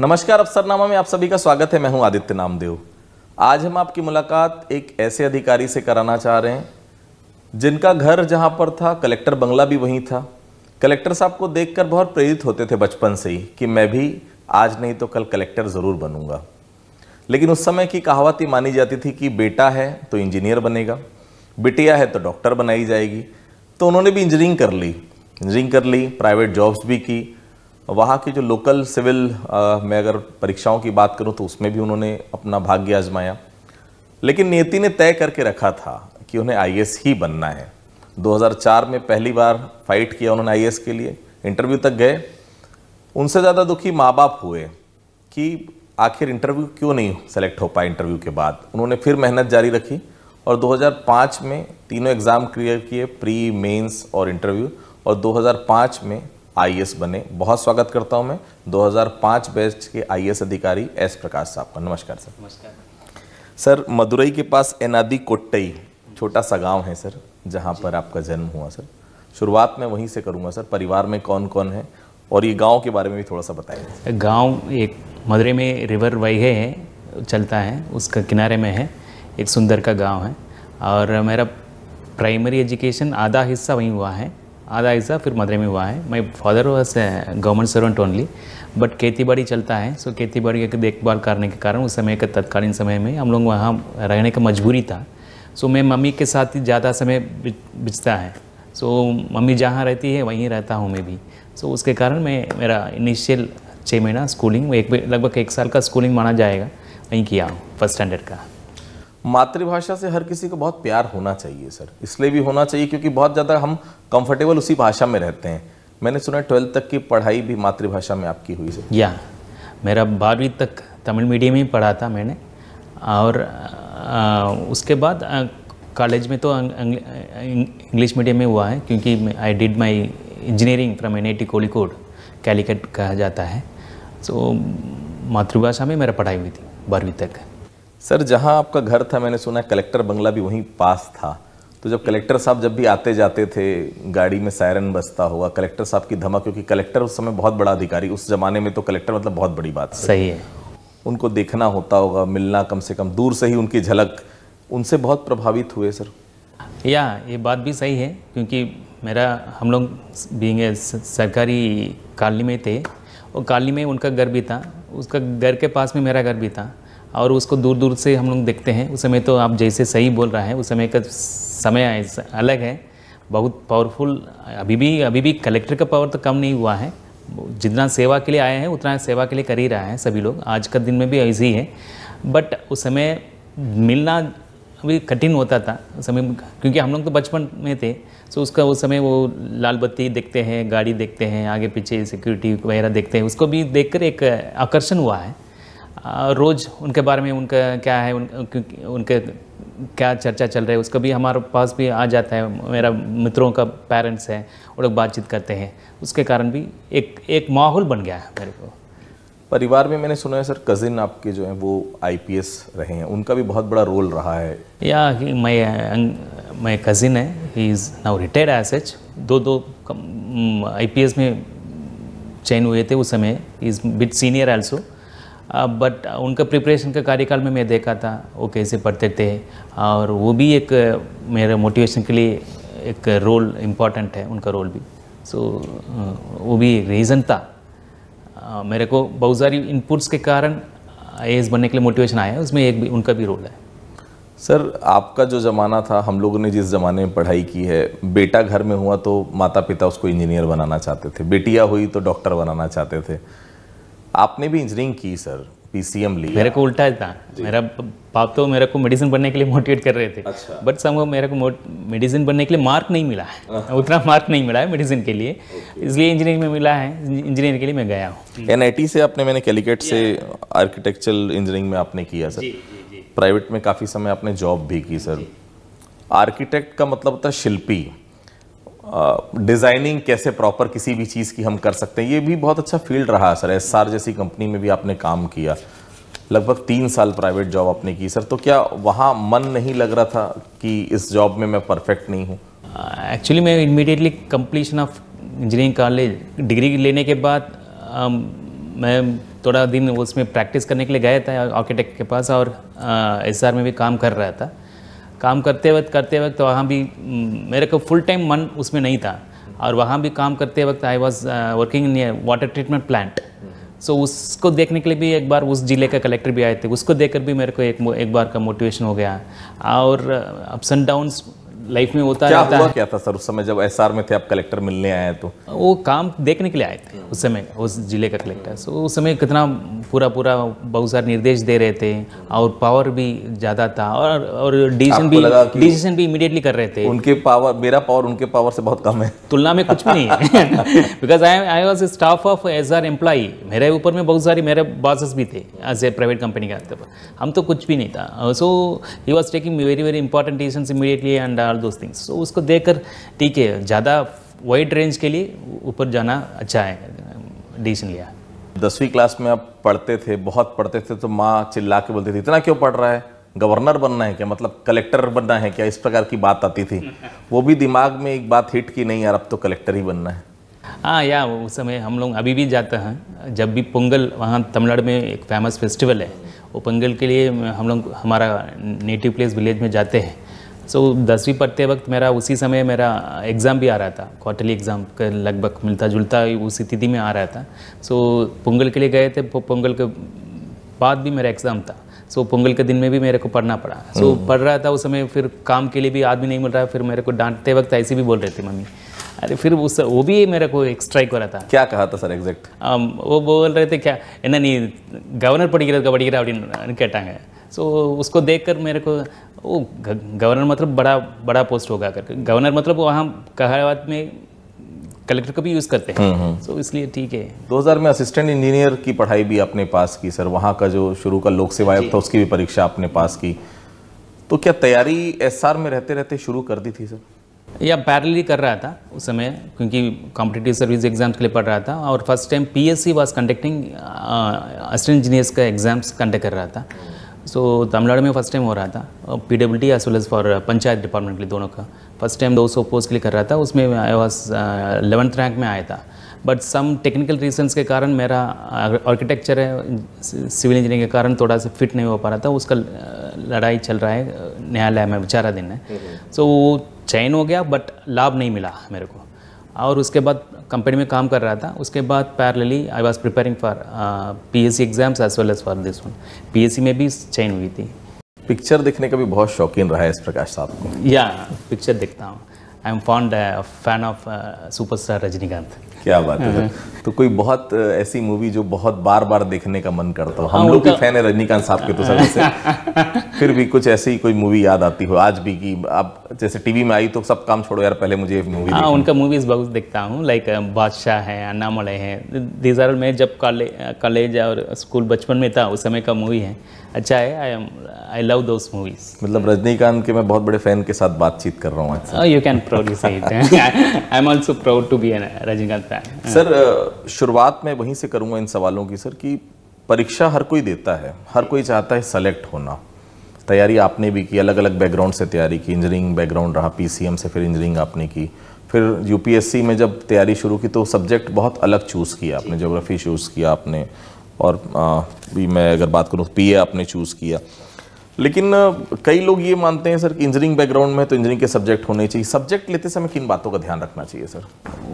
नमस्कार अफसरनामा में आप सभी का स्वागत है मैं हूं आदित्य नामदेव आज हम आपकी मुलाकात एक ऐसे अधिकारी से कराना चाह रहे हैं जिनका घर जहां पर था कलेक्टर बंगला भी वहीं था कलेक्टर साहब को देखकर बहुत प्रेरित होते थे बचपन से ही कि मैं भी आज नहीं तो कल कलेक्टर ज़रूर बनूंगा लेकिन उस समय की कहावत ये मानी जाती थी कि बेटा है तो इंजीनियर बनेगा बिटिया है तो डॉक्टर बनाई जाएगी तो उन्होंने भी इंजीनियरिंग कर ली इंजीनियरिंग कर ली प्राइवेट जॉब्स भी की वहाँ के जो लोकल सिविल में अगर परीक्षाओं की बात करूँ तो उसमें भी उन्होंने अपना भाग्य आजमाया लेकिन नियति ने तय करके रखा था कि उन्हें आई ही बनना है 2004 में पहली बार फाइट किया उन्होंने आई के लिए इंटरव्यू तक गए उनसे ज़्यादा दुखी माँ बाप हुए कि आखिर इंटरव्यू क्यों नहीं सेलेक्ट हो पाए इंटरव्यू के बाद उन्होंने फिर मेहनत जारी रखी और 2005 में तीनों एग्ज़ाम क्लियर किए प्री मेंस और इंटरव्यू और 2005 में आईएएस बने बहुत स्वागत करता हूं मैं 2005 बैच के आईएएस अधिकारी एस प्रकाश साहब का नमस्कार सर नमस्कार सर मदुरई के पास एनादी कोट्टई छोटा सा गांव है सर जहां पर आपका जन्म हुआ सर शुरुआत मैं वहीं से करूंगा सर परिवार में कौन कौन है और ये गांव के बारे में भी थोड़ा सा बताइए गाँव एक मदुरई में रिवर वैहे है चलता है उसका किनारे में है एक सुंदर का गाँव है और मेरा प्राइमरी एजुकेशन आधा हिस्सा वहीं हुआ है आधा हिस्सा फिर मदुरई में हुआ है my father was government servant only but खेती बाड़ी चलता है सो खेती बाड़ी की देखभाल करने के कारण उस समय के तत्कालीन समय में हम लोग वहाँ रहने का मजबूरी था सो मैं मम्मी के साथ ही ज़्यादा समय बिजता है सो मम्मी जहाँ रहती है वहीं रहता हूँ मैं भी सो उसके कारण मैं मेरा इनिशियल छः महीना स्कूलिंग एक लगभग एक साल का स्कूलिंग माना जाएगा वहीं किया हूँ फर्स्ट स्टैंडर्ड का मातृभाषा से हर किसी को बहुत प्यार होना चाहिए सर इसलिए भी होना चाहिए क्योंकि बहुत ज़्यादा हम कंफर्टेबल उसी भाषा में रहते हैं मैंने सुना ट्वेल्थ तक की पढ़ाई भी मातृभाषा में आपकी हुई सर या मेरा बारहवीं तक तमिल मीडियम ही पढ़ा था मैंने और आ, उसके बाद आ, कॉलेज में तो इंग्लिश अं, मीडियम अं, में हुआ है क्योंकि I did my engineering from N I T Kozhikode Calicut कहा जाता है सो so, मातृभाषा में मेरा पढ़ाई हुई थी बारहवीं तक सर जहाँ आपका घर था मैंने सुना कलेक्टर बंगला भी वहीं पास था तो जब कलेक्टर साहब जब भी आते जाते थे गाड़ी में सायरन बजता हुआ कलेक्टर साहब की धमा क्योंकि कलेक्टर उस समय बहुत बड़ा अधिकारी उस जमाने में तो कलेक्टर मतलब बहुत बड़ी बात सही है उनको देखना होता होगा मिलना कम से कम दूर से ही उनकी झलक उनसे बहुत प्रभावित हुए सर या ये बात भी सही है क्योंकि मेरा हम लोग बींग सरकारी कॉलोनी में थे और कॉलोनी में उनका घर भी था उसका घर के पास में मेरा घर भी था और उसको दूर दूर से हम लोग देखते हैं उस समय तो आप जैसे सही बोल रहे हैं उस समय का समय अलग है बहुत पावरफुल अभी भी अभी भी कलेक्टर का पावर तो कम नहीं हुआ है जितना सेवा के लिए आए हैं उतना सेवा के लिए कर ही रहा है सभी लोग आज का दिन में भी ऐसे ही है बट उस समय मिलना भी कठिन होता था उस समय क्योंकि हम लोग तो बचपन में थे सो उसका उस समय वो लाल बत्ती देखते हैं गाड़ी देखते हैं आगे पीछे सिक्योरिटी वगैरह देखते हैं उसको भी देखकर एक आकर्षण हुआ है रोज़ उनके बारे में उनका क्या है उन, उनके क्या चर्चा चल रही है उसका भी हमारे पास भी आ जाता है मेरा मित्रों का पेरेंट्स हैं वो लोग बातचीत करते हैं उसके कारण भी एक एक माहौल बन गया है मेरे को परिवार में मैंने सुना है सर कज़िन आपके जो हैं वो आईपीएस रहे हैं उनका भी बहुत बड़ा रोल रहा है या मैं अं, मैं कज़िन है he is now retired S H दो दो आईपीएस अं, में चयन हुए थे उस समय is bit senior also but uh, uh, उनका प्रिपरेशन का कार्यकाल में मैं देखा था वो कैसे पढ़ते थे और वो भी एक uh, मेरे मोटिवेशन के लिए एक रोल इम्पॉर्टेंट है उनका रोल भी सो so, वो भी एक रीज़न था मेरे को बहुत सारी इनपुट्स के कारण आई बनने के लिए मोटिवेशन आया उसमें एक भी उनका भी रोल है सर आपका जो ज़माना था हम लोगों ने जिस ज़माने में पढ़ाई की है बेटा घर में हुआ तो माता पिता उसको इंजीनियर बनाना चाहते थे बेटियाँ हुई तो डॉक्टर बनाना चाहते थे आपने भी इंजीनियरिंग की सर पीसीएम ली मेरे को उल्टा था मेरा पाप तो मेरे को मेडिसिन बनने के लिए मोटिवेट कर रहे थे अच्छा। बट समो मेरे को मेडिसिन बनने के लिए मार्क नहीं मिला है हाँ। उतना मार्क नहीं मिला है मेडिसिन के लिए इसलिए इंजीनियरिंग में मिला है इंजीनियरिंग के लिए मैं गया हूँ एन hmm। से आपने मैंने कैलिकेट से आर्किटेक्चरल इंजीनियरिंग में आपने किया सर प्राइवेट में काफ़ी समय आपने जॉब भी की सर आर्किटेक्ट का मतलब होता है शिल्पी डिज़ाइनिंग कैसे प्रॉपर किसी भी चीज़ की हम कर सकते हैं ये भी बहुत अच्छा फील्ड रहा है सर एस जैसी कंपनी में भी आपने काम किया लगभग तीन साल प्राइवेट जॉब आपने की सर तो क्या वहाँ मन नहीं लग रहा था कि इस जॉब में मैं परफेक्ट नहीं हूँ एक्चुअली मैं immediately completion of engineering college degree लेने के बाद um, मैं थोड़ा दिन उसमें प्रैक्टिस करने के लिए गया था आर्किटेक्ट के पास और एस में भी काम कर रहा था काम करते वक्त करते वक्त तो वहाँ भी मेरे को फुल टाइम मन उसमें नहीं था और वहाँ भी काम करते वक्त I was working in water treatment plant so उसको देखने के लिए भी एक बार उस ज़िले का कलेक्टर भी आए थे उसको देखकर भी मेरे को एक एक बार का मोटिवेशन हो गया और अप्स एंड डाउन्स लाइफ में होता क्या रहता हुआ है क्या था सर उस समय जब एसआर में थे आप कलेक्टर मिलने आए तो वो काम देखने के लिए आए थे उस समय उस जिले का कलेक्टर सो उस समय कितना पूरा पूरा बहुत सारे निर्देश दे रहे थे और पावर भी ज़्यादा था और और डिसीजन भी डिसीजन भी इमीडिएटली कर रहे थे उनके पावर मेरा पावर उनके पावर से बहुत कम है तुलना में कुछ भी नहीं because I I was staff of as are employee मेरे ऊपर में बहुत सारे मेरे बॉसेस भी थे एज ए प्राइवेट कंपनी आते हम तो कुछ भी नहीं था so he was taking very very important decision immediately and all those things so तो उसको देखकर ठीक है ज़्यादा वाइड रेंज के लिए ऊपर जाना अच्छा है डिसीजन लिया दसवीं क्लास में आप पढ़ते थे बहुत पढ़ते थे तो माँ चिल्ला के बोलती थी इतना क्यों पढ़ रहा है गवर्नर बनना है क्या मतलब कलेक्टर बनना है क्या इस प्रकार की बात आती थी वो भी दिमाग में एक बात हिट की नहीं यार अब तो कलेक्टर ही बनना है हाँ या उस समय हम लोग अभी भी जाते हैं जब भी पोंगल वहाँ तमिलनाडु में एक फेमस फेस्टिवल है वो पोंगल के लिए हम लोग हमारा नेटिव प्लेस विलेज में जाते हैं सो so, दसवीं पढ़ते वक्त मेरा उसी समय मेरा एग्ज़ाम भी आ रहा था क्वार्टरली एग्ज़ाम लगभग मिलता जुलता उसी तिथि में आ रहा था सो so, पोंगल के लिए गए थे पोंगल के बाद भी मेरा एग्ज़ाम था सो so, पोंगल के दिन में भी मेरे को पढ़ना पड़ा सो so, हम्म। पढ़ रहा था उस समय फिर काम के लिए भी आदमी नहीं मिल रहा फिर मेरे को डांटते वक्त ऐसे भी बोल रहे थे मम्मी अरे फिर उस वो भी मेरे को एक स्ट्राइक हो रहा था क्या कहा था सर एग्जैक्ट वो बोल रहे थे क्या नहीं गवर्नर पढ़ी गिर படிக்கிற அப்படின்னு सो उसको देख कर मेरे को वो गवर्नर मतलब बड़ा बड़ा पोस्ट होगा करके गवर्नर मतलब वहाँ कहावत में कलेक्टर को भी यूज़ करते हैं सो हम्म, हम्म। so, इसलिए ठीक है 2000 में असिस्टेंट इंजीनियर की पढ़ाई भी आपने पास की सर वहाँ का जो शुरू का लोक सेवा आयोग था उसकी भी परीक्षा आपने पास की तो क्या तैयारी एस में रहते रहते शुरू कर दी थी सर या पैरल कर रहा था उस समय क्योंकि कॉम्पिटेटिव सर्विस एग्जाम के लिए पढ़ रहा था और first time PSC was conducting assistant engineers का एग्जाम्स कंडक्ट कर रहा था सो तमिलनाडु में फर्स्ट टाइम हो रहा था P W D as well as for panchayat department के लिए दोनों का फर्स्ट टाइम दो सौ पोस्ट के लिए कर रहा था उसमें आई वॉज एलेवंथ रैंक में आया था बट सम टेक्निकल रीजन्स के कारण मेरा आर्किटेक्चर uh, है सिविल इंजीनियरिंग के कारण थोड़ा सा फिट नहीं हो पा रहा था उसका uh, लड़ाई चल रहा है न्यायालय में विचाराधीन है सो हम्म, हम्म। वो चयन हो गया बट लाभ नहीं मिला मेरे को और उसके बाद कंपनी में काम कर रहा था उसके बाद parallelly I was preparing for PSC exams as well as for this one PSC में भी चैन हुई थी पिक्चर देखने का भी बहुत शौकीन रहा है इस प्रकाश साहब को या पिक्चर देखता हूँ I am fond fan of superstar Rajinikanth क्या बात है हाँ, हाँ। तो कोई बहुत ऐसी मूवी जो बहुत बार बार देखने का मन करता हो हाँ, हम लोग भी फैन तो- है रजनीकांत साहब के तो सभी से फिर भी कुछ ऐसी कोई मूवी याद आती हो आज भी कि आप जैसे टीवी में आई तो सब काम छोड़ो यार पहले मुझे मूवी हाँ उनका मूवीज़ बहुत देखता हूँ लाइक बादशाह है अनामलय है दीज आर मैं जब कॉलेज कॉलेज और स्कूल बचपन में था उस समय का मूवी है अच्छा है I am I love those movies मतलब रजनीकांत के मैं बहुत बड़े फैन के साथ बातचीत कर रहा हूँ you can proud I am also proud to be Rajinikanth जाता है हाँ। सर शुरुआत में वहीं से करूंगा इन सवालों की सर कि परीक्षा हर कोई देता है हर कोई चाहता है सेलेक्ट होना तैयारी आपने भी की अलग अलग बैकग्राउंड से तैयारी की इंजीनियरिंग बैकग्राउंड रहा पीसीएम से फिर इंजीनियरिंग आपने की फिर यूपीएससी में जब तैयारी शुरू की तो सब्जेक्ट बहुत अलग चूज़ किया आपने ज्योग्राफी चूज़ किया आपने और आ, भी मैं अगर बात करूँ पीए आपने चूज़ किया लेकिन कई लोग ये मानते हैं सर कि इंजीनियरिंग बैकग्राउंड में तो इंजीनियरिंग के सब्जेक्ट होने चाहिए सब्जेक्ट लेते समय किन बातों का ध्यान रखना चाहिए सर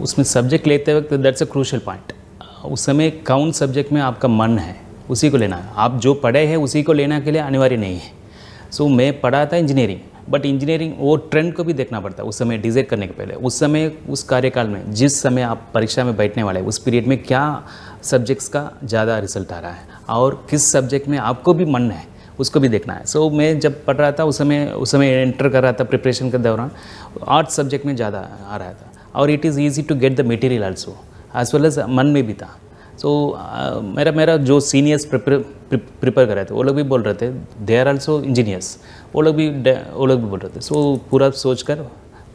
उसमें सब्जेक्ट लेते वक्त दैट्स अ क्रूशल पॉइंट उस समय कौन सब्जेक्ट में आपका मन है उसी को लेना है आप जो पढ़े हैं उसी को लेना के लिए अनिवार्य नहीं है सो so, मैं पढ़ा था इंजीनियरिंग बट इंजीनियरिंग वो ट्रेंड को भी देखना पड़ता है उस समय डिजेक्ट करने के पहले उस समय उस कार्यकाल में जिस समय आप परीक्षा में बैठने वाले उस पीरियड में क्या सब्जेक्ट्स का ज़्यादा रिजल्ट आ रहा है और किस सब्जेक्ट में आपको भी मन है उसको भी देखना है सो so, मैं जब पढ़ रहा था उस समय उस समय एंटर कर रहा था प्रिपरेशन के दौरान आर्ट्स सब्जेक्ट में ज़्यादा आ रहा था और it is easy to get the material also as well as मन में भी था सो so, uh, मेरा मेरा जो सीनियर्स प्रिपेयर कर रहे थे वो लोग भी बोल रहे थे दे आर आल्सो इंजीनियर्स वो लोग भी वो लोग भी बोल रहे थे सो so, पूरा सोच कर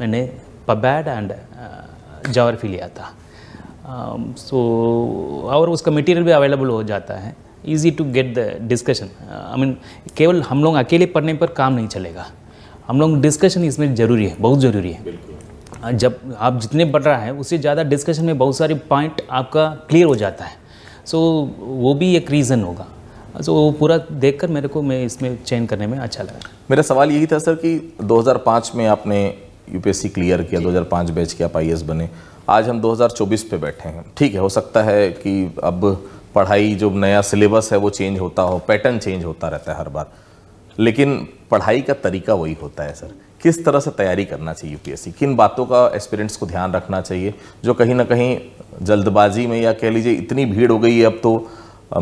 मैंने पबैड एंड फी लिया था सो um, uh, so, और उसका मटेरियल भी अवेलेबल हो जाता है easy to get the discussion I mean केवल हम लोग अकेले पढ़ने पर काम नहीं चलेगा हम लोग डिस्कशन इसमें ज़रूरी है बहुत ज़रूरी है जब आप जितने पढ़ रहा है उससे ज़्यादा डिस्कशन में बहुत सारे पॉइंट आपका क्लियर हो जाता है सो so, वो भी एक रीज़न होगा सो वो पूरा देखकर मेरे को मैं इसमें चेंज करने में अच्छा लगा मेरा सवाल यही था सर कि 2005 में आपने यूपीएससी क्लियर किया 2005 बैच के आप आई बने आज हम 2024 पे बैठे हैं ठीक है हो सकता है कि अब पढ़ाई जो नया सिलेबस है वो चेंज होता हो पैटर्न चेंज होता रहता है हर बार लेकिन पढ़ाई का तरीका वही होता है सर किस तरह से तैयारी करना चाहिए यूपीएससी किन बातों का एक्सपीरियंस को ध्यान रखना चाहिए जो कहीं ना कहीं जल्दबाजी में या कह लीजिए इतनी भीड़ हो गई है अब तो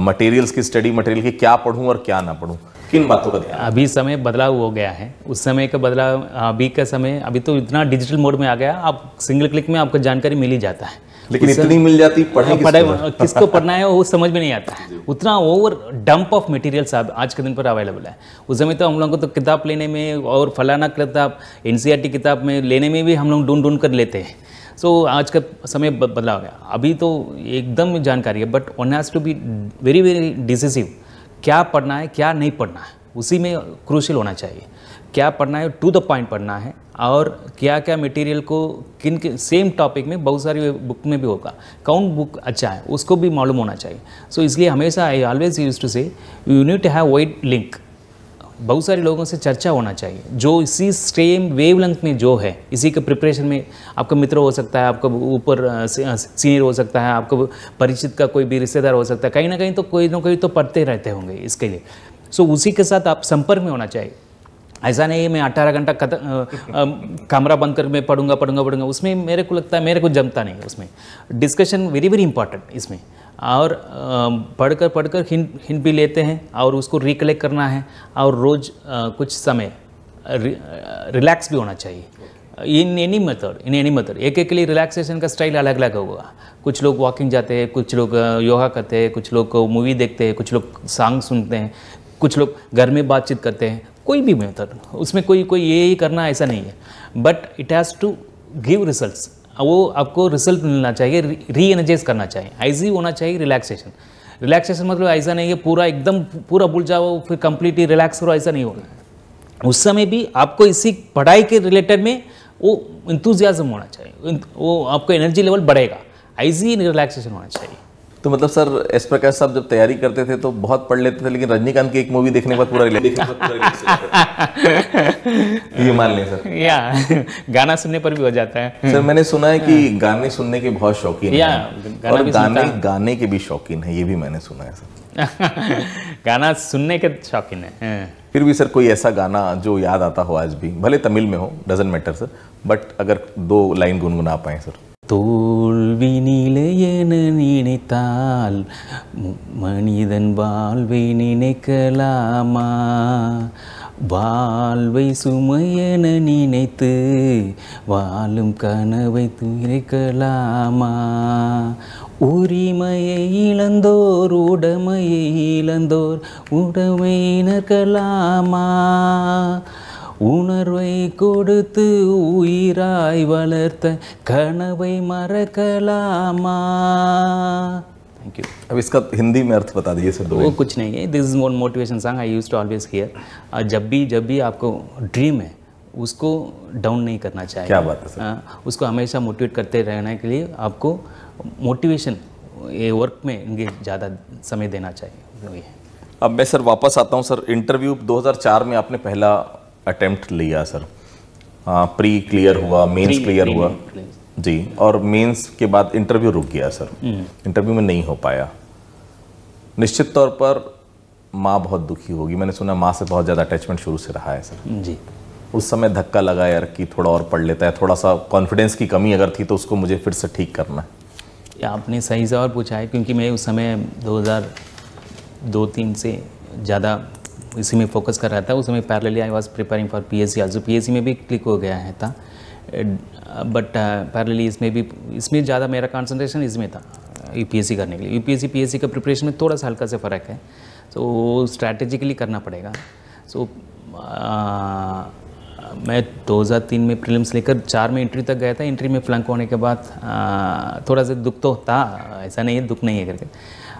मटेरियल्स की स्टडी मटेरियल की क्या पढ़ूँ और क्या ना पढ़ूँ किन बातों का ध्यान अभी समय बदलाव हो गया है उस समय का बदलाव अभी का समय अभी तो इतना डिजिटल मोड में आ गया आप सिंगल क्लिक में आपको जानकारी मिल ही जाता है लेकिन इतनी मिल जाती हाँ, पढ़ाई पढ़ाई किसको पढ़ना है वो समझ में नहीं आता है उतना ओवर डंप ऑफ मटेरियल्स आज के दिन पर अवेलेबल है उस समय तो हम लोगों को तो किताब लेने में और फलाना किताब एन e किताब में लेने में भी हम लोग ढूंढ ढूंढ कर लेते हैं सो so, आज का समय बदला गया अभी तो एकदम जानकारी है but one has to be very very decisive क्या पढ़ना है क्या नहीं पढ़ना है उसी में क्रूशल होना चाहिए क्या पढ़ना है टू द पॉइंट पढ़ना है और क्या क्या मटेरियल को किन के सेम टॉपिक में बहुत सारी बुक में भी होगा कौन बुक अच्छा है उसको भी मालूम होना चाहिए सो so, इसलिए हमेशा I always use to say you need to have wide link बहुत सारे लोगों से चर्चा होना चाहिए जो इसी सेम वेवलेंथ में जो है इसी के प्रिपरेशन में आपका मित्र हो सकता है आपका ऊपर सीनियर हो सकता है आपको परिचित का कोई भी रिश्तेदार हो सकता है कहीं ना कहीं तो कोई ना कोई तो पढ़ते रहते होंगे इसके लिए सो so, उसी के साथ आप संपर्क में होना चाहिए ऐसा नहीं है मैं अट्ठारह घंटा कमरा बंद कर मैं पढ़ूंगा पढ़ूंगा पढ़ूंगा उसमें मेरे को लगता है मेरे को जमता नहीं उसमें डिस्कशन वेरी वेरी इंपॉर्टेंट इसमें और पढ़कर पढ़कर हिंट हिंट भी लेते हैं और उसको रिकलेक्ट करना है और रोज़ कुछ समय रिलैक्स भी होना चाहिए in any method in any method एक एक के लिए रिलैक्सेशन का स्टाइल अलग अलग होगा कुछ लोग वॉकिंग जाते हैं कुछ लोग योगा करते हैं कुछ लोग मूवी देखते हैं कुछ लोग सॉन्ग सुनते हैं कुछ लोग घर में बातचीत करते हैं कोई भी मेथड उसमें कोई कोई ये ही करना ऐसा नहीं है but it has to give result वो आपको रिजल्ट मिलना चाहिए री एनर्जाइज करना चाहिए आइजी होना चाहिए रिलैक्सेशन रिलैक्सेशन मतलब ऐसा नहीं है पूरा एकदम पूरा भूल जाओ फिर कंप्लीटली रिलैक्स करो ऐसा नहीं होना है उस समय भी आपको इसी पढ़ाई के रिलेटेड में वो इंतुजियाज़म होना चाहिए वो आपका एनर्जी लेवल बढ़ेगा आइजी रिलैक्सेशन होना चाहिए तो मतलब सर एस प्रकाश साहब जब तैयारी करते थे तो बहुत पढ़ लेते थे लेकिन रजनीकांत की एक मूवी देखने के बाद पूरा ये मान लें सर या गाना सुनने पर भी हो जाता है सर मैंने सुना है कि गाने सुनने के बहुत शौकीन है और गाने गाने के भी शौकीन है ये भी मैंने सुना है सर गाना सुनने के शौकीन है हाँ। फिर भी सर कोई ऐसा गाना जो याद आता हो आज भी भले तमिल में हो डजेंट मैटर सर बट अगर दो लाइन गुनगुना पाए सर தோல்வி என நினைத்தால் மனிதன் வாழ்வை நினைக்கலாமா வாழ்வை என நினைத்து வாழும் கனவை துரைக்கலாமா உரிமையை இழந்தோர் உடமையை இழந்தோர் உடமையினர்களாமா உணர்வை கொடுத்து உயிராய் வளர்த்த கனவை மறக்கலாமா अब इसका हिंदी में अर्थ बता दीजिए सर वो कुछ नहीं है this is motivation song I use to always hear जब भी जब भी आपको ड्रीम है उसको डाउन नहीं करना चाहिए क्या बात है सर? हाँ, उसको हमेशा मोटिवेट करते रहने के लिए आपको मोटिवेशन ये वर्क में ज़्यादा समय देना चाहिए अब मैं सर वापस आता हूँ सर इंटरव्यू 2004 में आपने पहला अटेम्प्ट लिया सर हाँ, प्री क्लियर हुआ मेंस क्लियर हुआ जी और मेंस के बाद इंटरव्यू रुक गया सर हम्म। इंटरव्यू में नहीं हो पाया निश्चित तौर पर माँ बहुत दुखी होगी मैंने सुना माँ से बहुत ज़्यादा अटैचमेंट शुरू से रहा है सर हम्म, जी उस समय धक्का लगा यार कि थोड़ा और पढ़ लेता है थोड़ा सा कॉन्फिडेंस की कमी अगर थी तो उसको मुझे फिर से ठीक करना है आपने सही से और पूछा है क्योंकि मैं उस समय दो तीन से ज़्यादा इसी में फोकस कर रहा था उस समय parallelly I was preparing for P S P also C में भी क्लिक हो गया है था बट पैरली uh, इसमें भी इसमें ज़्यादा मेरा कॉन्सेंट्रेशन इसमें था यू पी एस सी करने के लिए U P P S C S C का प्रिपरेशन में थोड़ा सा हल्का सा फ़र्क है सो so, वो स्ट्रैटेजिकली करना पड़ेगा सो so, uh, दो हज़ार तीन में प्रिलिम्स लेकर चार में इंट्री तक गया था इंट्री में फ्लंक होने के बाद आ, uh, थोड़ा सा दुख तो था ऐसा नहीं है दुख नहीं है करके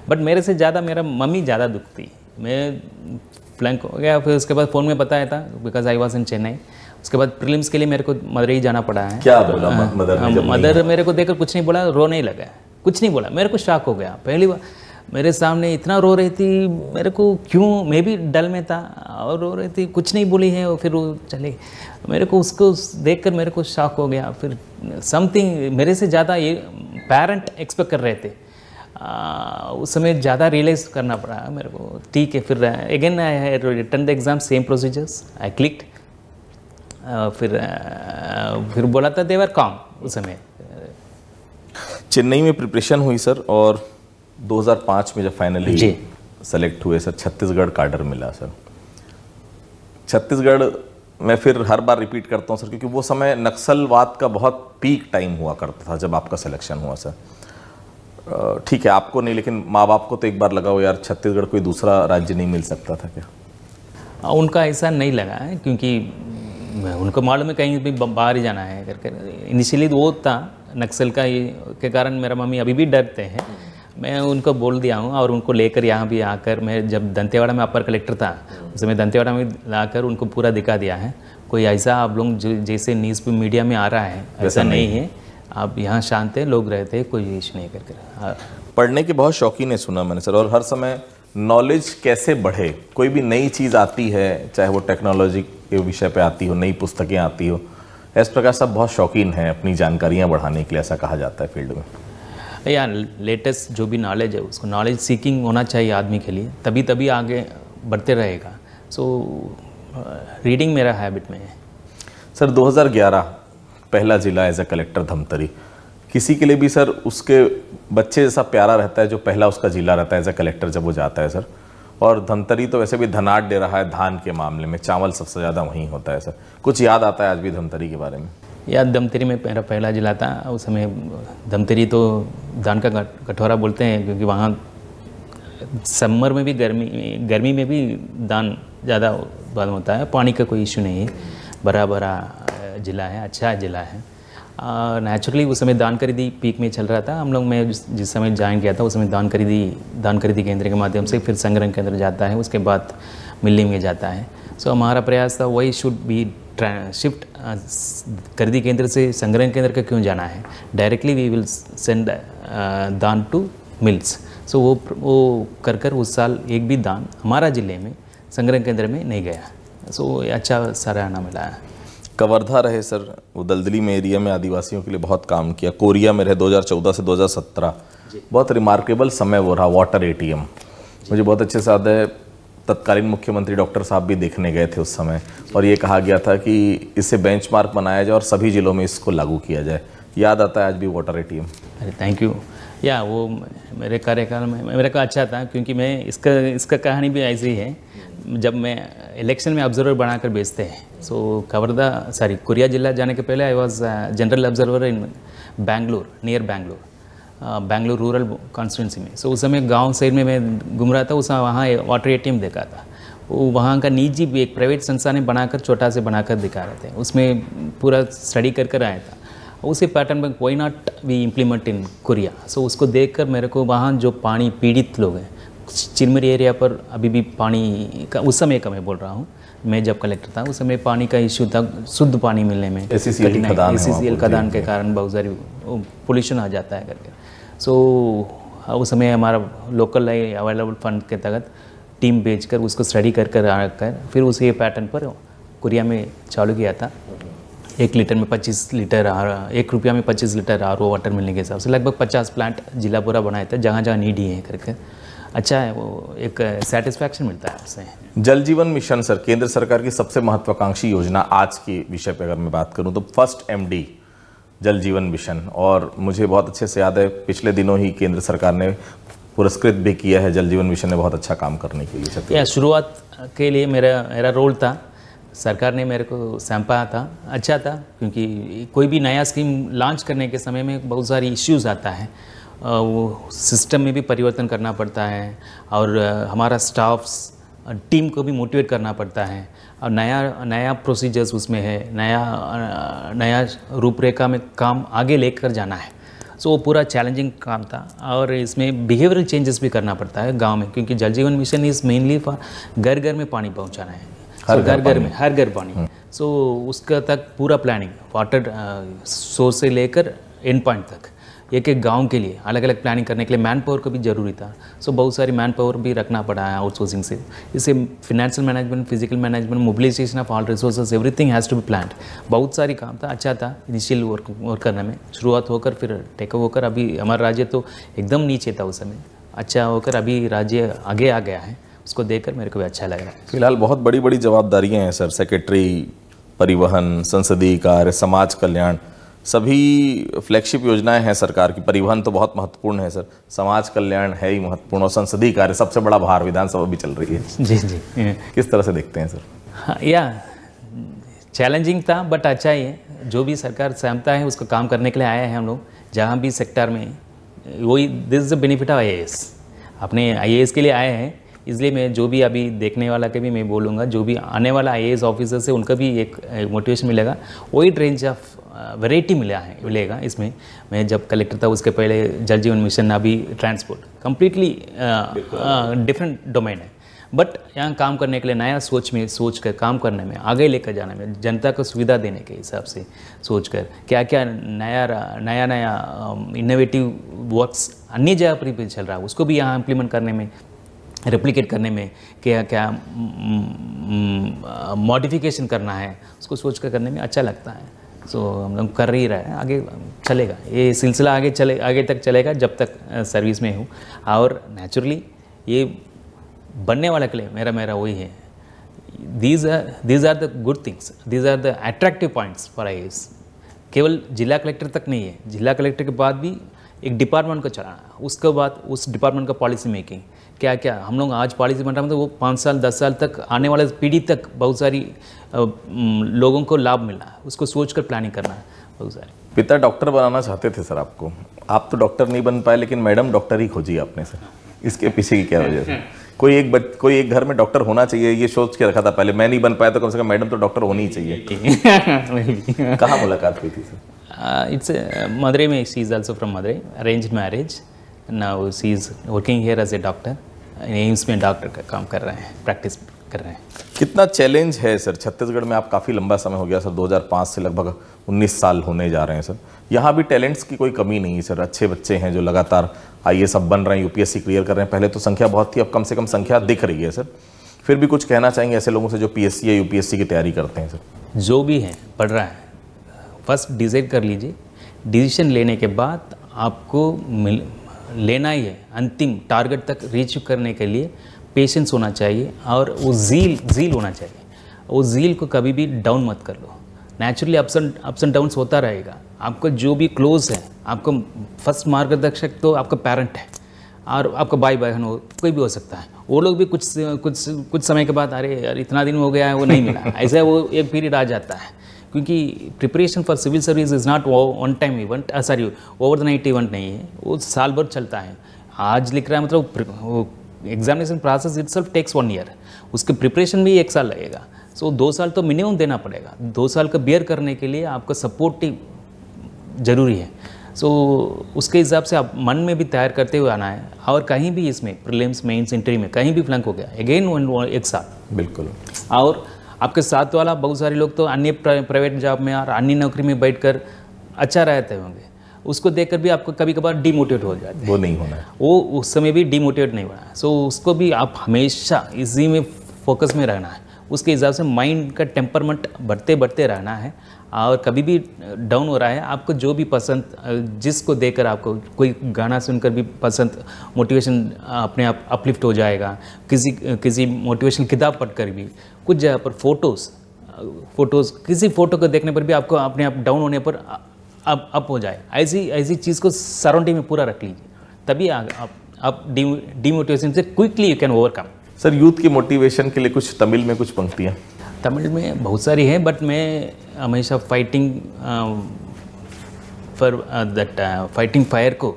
बट मेरे से ज़्यादा मेरा मम्मी ज़्यादा दुख थी मैं ब्लैंक हो गया फिर उसके बाद फ़ोन में बताया था because I was in Chennai उसके बाद प्रिलिम्स के लिए मेरे को ही जाना पड़ा है क्या बोला आ, मदर आ, मदर मेरे को देखकर कुछ नहीं बोला रोने ही लगा कुछ नहीं बोला मेरे को शॉक हो गया पहली बार मेरे सामने इतना रो रही थी मेरे को क्यों मैं भी डल में था और रो रही थी कुछ नहीं बोली है और फिर वो चले मेरे को उसको देख मेरे को शॉक हो गया फिर समथिंग मेरे से ज़्यादा ये पेरेंट एक्सपेक्ट कर रहे थे उस समय ज़्यादा रियलाइज करना पड़ा मेरे को ठीक है फिर again I return the exam same procedures I click फिर आ, uh, फिर बोला था देवर कॉम उस समय चेन्नई में प्रिपरेशन हुई सर और 2005 में जब फाइनली जी सेलेक्ट हुए सर छत्तीसगढ़ कार्डर मिला सर छत्तीसगढ़ मैं फिर हर बार रिपीट करता हूँ सर क्योंकि वो समय नक्सलवाद का बहुत पीक टाइम हुआ करता था जब आपका सिलेक्शन हुआ सर ठीक है आपको नहीं लेकिन माँ बाप को तो एक बार लगा हो यार छत्तीसगढ़ कोई दूसरा राज्य नहीं मिल सकता था क्या हाँ, उनका ऐसा नहीं लगा है क्योंकि उनको मालूम है कहीं भी बाहर ही जाना है करके इनिशियली तो वो था नक्सल का ही के कारण मेरा मम्मी अभी भी डरते हैं मैं उनको बोल दिया हूँ और उनको लेकर यहाँ भी आकर मैं जब दंतेवाड़ा में अपर कलेक्टर था उस समय दंतेवाड़ा में लाकर उनको पूरा दिखा दिया है कोई ऐसा आप लोग जैसे न्यूज़ मीडिया में आ रहा है ऐसा नहीं है आप यहाँ शांत हैं लोग रहते हैं कोई रीच नहीं करके हाँ। पढ़ने के बहुत शौकीन है सुना मैंने सर और हर समय नॉलेज कैसे बढ़े कोई भी नई चीज़ आती है चाहे वो टेक्नोलॉजी के विषय पे आती हो नई पुस्तकें आती हो इस प्रकार सब बहुत शौकीन हैं अपनी जानकारियाँ बढ़ाने के लिए ऐसा कहा जाता है फील्ड में या लेटेस्ट जो भी नॉलेज है उसको नॉलेज सीकिंग होना चाहिए आदमी के लिए तभी तभी आगे बढ़ते रहेगा सो so, रीडिंग मेरा हैबिट में है सर 2011 पहला ज़िला एज ए कलेक्टर धमतरी किसी के लिए भी सर उसके बच्चे जैसा प्यारा रहता है जो पहला उसका ज़िला रहता है एज ए कलेक्टर जब वो जाता है सर और धमतरी तो वैसे भी धनाट दे रहा है धान के मामले में चावल सबसे ज़्यादा वहीं होता है सर कुछ याद आता है आज भी धमतरी के बारे में याद धमतरी में मेरा पहला ज़िला था उस समय धमतरी तो धान का कठोरा बोलते हैं क्योंकि वहाँ समर में भी गर्मी गर्मी में भी धान ज़्यादा उत्पादन होता है पानी का कोई इशू नहीं है बरा भरा ज़िला है अच्छा ज़िला है नेचुरली उस समय दान खरीदी पीक में चल रहा था हम लोग मैं जिस, समय ज्वाइन किया था उस समय दान खरीदी दान खरीदी केंद्र के माध्यम से फिर संग्रह केंद्र जाता है उसके बाद मिल्ली में जाता है सो हमारा प्रयास था वही शुड बी शिफ्ट खरीदी केंद्र से संग्रह केंद्र का क्यों जाना है directly we will send dhaan to mills so वो वो कर कर उस साल एक भी दान हमारा ज़िले में संग्रह केंद्र में नहीं गया सो so, अच्छा सराहना मिला है कवर्धा रहे सर वो दलदली में एरिया में आदिवासियों के लिए बहुत काम किया कोरिया में रहे 2014 से 2017 बहुत रिमार्केबल समय वो रहा वाटर एटीएम मुझे बहुत अच्छे से याद है तत्कालीन मुख्यमंत्री डॉक्टर साहब भी देखने गए थे उस समय और ये कहा गया था कि इसे बेंचमार्क बनाया जाए और सभी ज़िलों में इसको लागू किया जाए याद आता है आज भी वाटर ए अरे थैंक यू या वो मेरे कार्यकाल में मेरे को अच्छा था क्योंकि मैं इसका इसका कहानी भी ऐसी है जब मैं इलेक्शन में ऑब्जर्वर बनाकर भेजते हैं सो कवर्दा सॉरी कोरिया जिला जाने के पहले I was general observer in Bangalore near Bangalore Bangalore rural constituency में सो so, उस समय गांव साइड में मैं घूम रहा था उस वहाँ वाटर ए देखा था वो वहाँ का निजी एक प्राइवेट संस्था ने बनाकर छोटा से बनाकर दिखा रहे थे उसमें पूरा स्टडी कर कर आया था उसी पैटर्न में why not we implement in Korea so उसको देखकर मेरे को वहाँ जो पानी पीड़ित लोग हैं चिरमिरी एरिया पर अभी भी पानी का उस समय का मैं बोल रहा हूँ मैं जब कलेक्टर था उस समय पानी का इश्यू था शुद्ध पानी मिलने में सी सी एल खदान के कारण बहुत सारी पोल्यूशन आ जाता है करके सो उस समय हमारा लोकल अवेलेबल फंड के तहत टीम भेज कर उसको स्टडी कर कर आकर फिर उसी पैटर्न पर कोरिया में चालू किया था एक लीटर में 25 लीटर एक रुपया में 25 लीटर आर वो वाटर मिलने के हिसाब से लगभग 50 प्लांट जिला पूरा बनाए थे जहाँ जहाँ नीड है करके अच्छा है वो एक सेटिस्फैक्शन मिलता है उससे जल जीवन मिशन सर केंद्र सरकार की सबसे महत्वाकांक्षी योजना आज के विषय पर अगर मैं बात करूँ तो फर्स्ट एम जल जीवन मिशन और मुझे बहुत अच्छे से याद है पिछले दिनों ही केंद्र सरकार ने पुरस्कृत भी किया है जल जीवन मिशन ने बहुत अच्छा काम करने के लिए शुरुआत के लिए मेरा मेरा रोल था सरकार ने मेरे को सैंपा था अच्छा था क्योंकि कोई भी नया स्कीम लॉन्च करने के समय में बहुत सारी इश्यूज़ आता है वो सिस्टम में भी परिवर्तन करना पड़ता है और हमारा स्टाफ्स टीम को भी मोटिवेट करना पड़ता है और नया नया प्रोसीजर्स उसमें है नया नया रूपरेखा में काम आगे लेकर जाना है सो वो पूरा चैलेंजिंग काम था और इसमें बिहेवियरल चेंजेस भी करना पड़ता है गांव में क्योंकि जल Jeevan mission is mainly for घर घर में पानी पहुंचाना है हर घर घर में हर घर पानी सो हम्म। उसका तक पूरा प्लानिंग वाटर सोर्स से लेकर एंड पॉइंट तक एक एक गांव के लिए अलग अलग प्लानिंग करने के लिए मैन पावर का भी जरूरी था सो so, बहुत सारी मैन पावर भी रखना पड़ा है आउटसोर्सिंग से इससे financial management physical management mobilisation of all resources everything has to be plan बहुत सारी काम था अच्छा था इनिशियल वर्क वर्क करने में शुरुआत होकर फिर टेकअप होकर अभी हमारा राज्य तो एकदम नीचे था उस समय अच्छा होकर अभी राज्य आगे आ गया है उसको देखकर मेरे को भी अच्छा लग रहा है फिलहाल बहुत बड़ी बड़ी जवाबदारियाँ हैं सर सेक्रेटरी परिवहन संसदीय कार्य समाज कल्याण सभी फ्लैगशिप योजनाएं हैं सरकार की परिवहन तो बहुत महत्वपूर्ण है सर समाज कल्याण है ही महत्वपूर्ण और संसदीय कार्य सबसे बड़ा भार विधानसभा भी चल रही है जी जी किस तरह से देखते हैं सर हाँ या चैलेंजिंग था बट अच्छा ही है जो भी सरकार सहमता है उसको काम करने के लिए आया है हम लोग जहाँ भी सेक्टर में वही this the benefit of I अपने आई के लिए आए हैं इसलिए मैं जो भी अभी देखने वाला के भी मैं बोलूँगा जो भी आने वाला आई ऑफिसर्स है उनका भी एक मोटिवेशन मिलेगा वही रेंज ऑफ वेराइटी मिला है मिलेगा इसमें मैं जब कलेक्टर था उसके पहले जल जीवन मिशन अभी ट्रांसपोर्ट कम्प्लीटली डिफरेंट डोमेन है बट यहाँ काम करने के लिए नया सोच में सोच कर काम करने में आगे लेकर जाने में जनता को सुविधा देने के हिसाब से सोच कर क्या क्या नया नया नया इनोवेटिव वर्क्स अन्य जगह पर भी चल रहा है उसको भी यहाँ इम्प्लीमेंट करने में रेप्लिकेट करने में क्या क्या हम्म, मॉडिफिकेशन करना है उसको सोच कर करने में अच्छा लगता है सो so, हम लोग कर ही रहे हैं आगे चलेगा ये सिलसिला आगे चले आगे तक चलेगा जब तक सर्विस में हूँ और नेचुरली ये बनने वाला के लिए मेरा मेरा वही है these are these are the good things these are the attractive points for I केवल जिला कलेक्टर तक नहीं है जिला कलेक्टर के बाद भी एक डिपार्टमेंट को चलाना उसके बाद उस डिपार्टमेंट का पॉलिसी मेकिंग क्या क्या हम लोग आज पार्टिसिपेंट में तो वो पाँच साल दस साल तक आने वाले पीढ़ी तक बहुत सारी लोगों को लाभ मिला है उसको सोच कर प्लानिंग करना है बहुत सारी पिता डॉक्टर बनाना चाहते थे सर आपको आप तो डॉक्टर नहीं बन पाए लेकिन मैडम डॉक्टर ही खोजी आपने सर इसके पीछे की क्या वजह से कोई एक बच, कोई एक घर में डॉक्टर होना चाहिए ये सोच के रखा था पहले मैं नहीं बन पाया तो कम से कम मैडम तो डॉक्टर होनी ही चाहिए कहाँ मुलाकात हुई थी sir it's uh, Madurai uh, में she is also from Madurai arrange marriage now she is working here as a doctor AIIMS में डॉक्टर का काम कर रहे हैं प्रैक्टिस कर रहे हैं कितना चैलेंज है सर छत्तीसगढ़ में आप काफ़ी लंबा समय हो गया सर 2005 से लगभग 19 साल होने जा रहे हैं सर यहाँ भी टैलेंट्स की कोई कमी नहीं है सर अच्छे बच्चे हैं जो लगातार आई सब बन रहे हैं यूपीएससी क्लियर कर रहे हैं पहले तो संख्या बहुत थी अब कम से कम संख्या दिख रही है सर फिर भी कुछ कहना चाहेंगे ऐसे लोगों से जो पी या यू की तैयारी करते हैं सर जो भी है पढ़ रहा है फर्स्ट डिसाइड कर लीजिए डिसीजन लेने के बाद आपको मिल लेना ही है अंतिम टारगेट तक रीच करने के लिए पेशेंस होना चाहिए और वो जील जील होना चाहिए वो जील को कभी भी डाउन मत कर लो naturally ups and ups and downs होता रहेगा आपका जो भी क्लोज है आपका फर्स्ट मार्गदर्शक तो आपका पेरेंट है और आपका भाई बहन हो कोई भी हो सकता है वो लोग भी कुछ कुछ कुछ समय के बाद अरे यार इतना दिन हो गया है वो नहीं मिला ऐसा वो एक पीरियड आ जाता है क्योंकि preparation for civil service is not one time event sorry over the night event नहीं है वो साल भर चलता है आज लिख रहा है मतलब examination process itself takes one year उसके प्रिपरेशन भी एक साल लगेगा सो so, दो साल तो मिनिमम देना पड़ेगा दो साल का बियर करने के लिए आपका सपोर्टिव जरूरी है सो so, उसके हिसाब से आप मन में भी तैयार करते हुए आना है और कहीं भी इसमें प्रिलिम्स मेंस इंटरव्यू में कहीं भी फ्लंक हो गया अगेन वन एक साल बिल्कुल और आपके साथ वाला बहुत सारे लोग तो अन्य प्राइवेट जॉब में और अन्य नौकरी में बैठ अच्छा रहते होंगे उसको देखकर भी आपको कभी कभार डिमोटिवेट हो जाते हैं वो नहीं होना वो उस समय भी डिमोटिवेट नहीं होना है सो so, उसको भी आप हमेशा इसी में फोकस में रहना है उसके हिसाब से माइंड का टेम्परमेंट बढ़ते बढ़ते रहना है और कभी भी डाउन हो रहा है आपको जो भी पसंद जिसको देखकर आपको कोई गाना सुनकर भी पसंद मोटिवेशन अपने आप अपलिफ्ट हो जाएगा किसी किसी मोटिवेशन किताब पढ़ भी कुछ जगह पर फ़ोटोज़ फ़ोटोज़ किसी फ़ोटो को देखने पर भी आपको अपने आप डाउन होने पर अप अप हो जाए ऐसी ऐसी चीज़ को सराउंडिंग में पूरा रख लीजिए तभी आप आप डिमोटिवेशन से quickly you can overcome sir youth की मोटिवेशन के लिए कुछ तमिल में कुछ पंक्तियाँ तमिल में बहुत सारी हैं बट मैं हमेशा fighting for that fighting fire को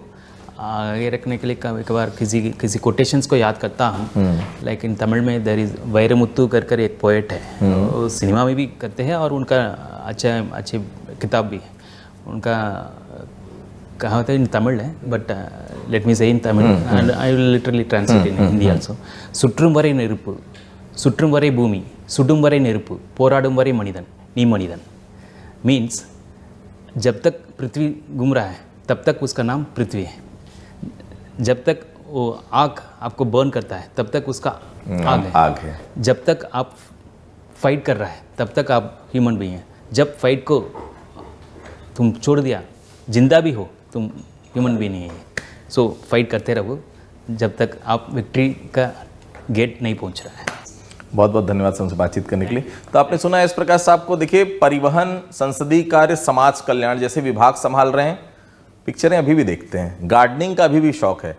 आगे रखने के लिए एक बार किसी किसी कोटेशंस को याद करता हूँ हम्म। लाइक इन तमिल में देर इज़ वैरमुत्तु कर कर एक पोएट है हम्म। वो सिनेमा में भी करते हैं और उनका अच्छा अच्छी किताब भी है उनका कहा होता है इन तमिल है but let me say in Tamil and I will literally translate in Hindi also सुट्रुम वरे नेरुपु சுற்றும் वरे भूमि सुडुम वरे नेरुपु पोराडुम वरे மனிதன் नी மனிதன் मीन्स जब तक पृथ्वी घूम रहा है तब तक उसका नाम पृथ्वी है जब तक वो आग आपको बर्न करता है तब तक उसका हाँ, आग है आग है जब तक आप फाइट कर रहा है तब तक आप ह्यूमन बीइंग हैं जब फाइट को तुम छोड़ दिया जिंदा भी हो तुम ह्यूमन बीइंग नहीं है सो so, फाइट करते रहो जब तक आप विक्ट्री का गेट नहीं पहुंच रहा है बहुत बहुत धन्यवाद हमसे बातचीत करने के लिए तो आपने सुना इस प्रकार साहब को देखिए परिवहन संसदीय कार्य समाज कल्याण जैसे विभाग संभाल रहे हैं पिक्चरें अभी भी देखते हैं गार्डनिंग का अभी भी शौक़ है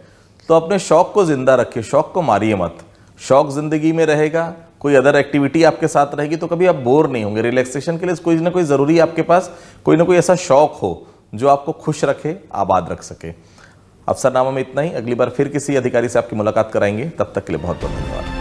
तो अपने शौक़ को ज़िंदा रखिए शौक़ को मारिए मत शौक़ ज़िंदगी में रहेगा कोई अदर एक्टिविटी आपके साथ रहेगी तो कभी आप बोर नहीं होंगे रिलैक्सेशन के लिए कोई ना कोई ज़रूरी आपके पास कोई ना कोई ऐसा शौक़ हो जो आपको खुश रखे आबाद रख सके अफसरनामा में इतना ही अगली बार फिर किसी अधिकारी से आपकी मुलाकात कराएंगे तब तक के लिए बहुत बहुत धन्यवाद